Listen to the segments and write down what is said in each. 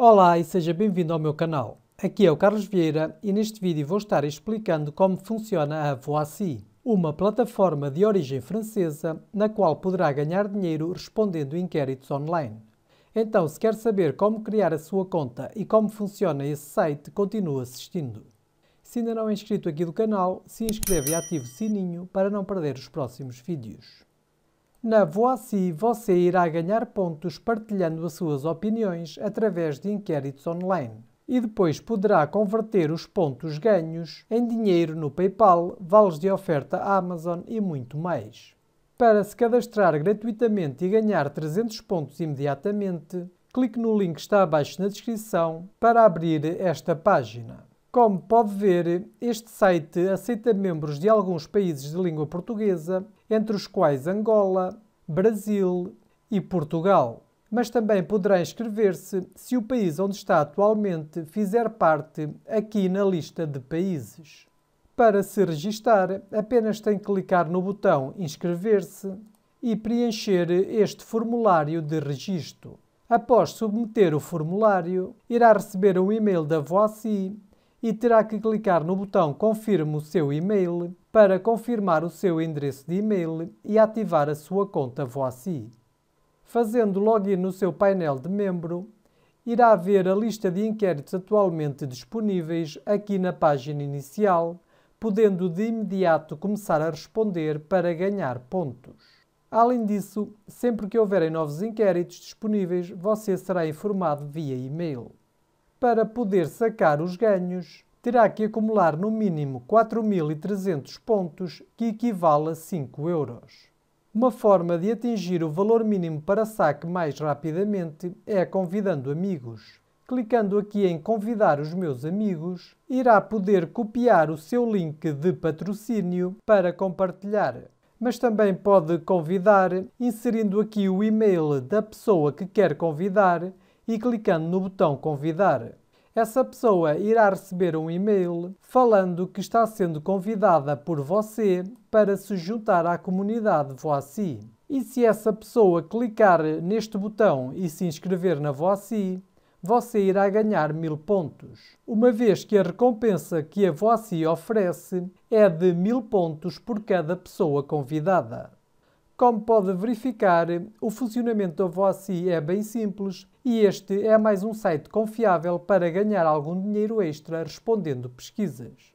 Olá e seja bem-vindo ao meu canal. Aqui é o Carlos Vieira e neste vídeo vou estar explicando como funciona a Voici, uma plataforma de origem francesa na qual poderá ganhar dinheiro respondendo inquéritos online. Então, se quer saber como criar a sua conta e como funciona esse site, continue assistindo. Se ainda não é inscrito aqui do canal, se inscreve e ative o sininho para não perder os próximos vídeos. Na Voaci, você irá ganhar pontos partilhando as suas opiniões através de inquéritos online. E depois poderá converter os pontos ganhos em dinheiro no PayPal, vales de oferta Amazon e muito mais. Para se cadastrar gratuitamente e ganhar 300 pontos imediatamente, clique no link que está abaixo na descrição para abrir esta página. Como pode ver, este site aceita membros de alguns países de língua portuguesa, entre os quais Angola, Brasil e Portugal. Mas também poderá inscrever-se se o país onde está atualmente fizer parte aqui na lista de países. Para se registar, apenas tem que clicar no botão Inscrever-se e preencher este formulário de registro. Após submeter o formulário, irá receber um e-mail da Voaci e terá que clicar no botão Confirme o seu e-mail para confirmar o seu endereço de e-mail e ativar a sua conta Voici. Fazendo login no seu painel de membro, irá ver a lista de inquéritos atualmente disponíveis aqui na página inicial, podendo de imediato começar a responder para ganhar pontos. Além disso, sempre que houverem novos inquéritos disponíveis, você será informado via e-mail. Para poder sacar os ganhos, terá que acumular no mínimo 4.300 pontos, que equivale a 5 euros. Uma forma de atingir o valor mínimo para saque mais rapidamente é convidando amigos. Clicando aqui em Convidar os meus amigos, irá poder copiar o seu link de patrocínio para compartilhar. Mas também pode convidar inserindo aqui o e-mail da pessoa que quer convidar e clicando no botão Convidar, essa pessoa irá receber um e-mail falando que está sendo convidada por você para se juntar à comunidade Voici. E se essa pessoa clicar neste botão e se inscrever na Voici, você irá ganhar mil pontos, uma vez que a recompensa que a Voici oferece é de mil pontos por cada pessoa convidada. Como pode verificar, o funcionamento da Voci é bem simples e este é mais um site confiável para ganhar algum dinheiro extra respondendo pesquisas.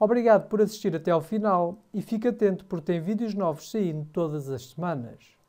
Obrigado por assistir até ao final e fique atento porque tem vídeos novos saindo todas as semanas.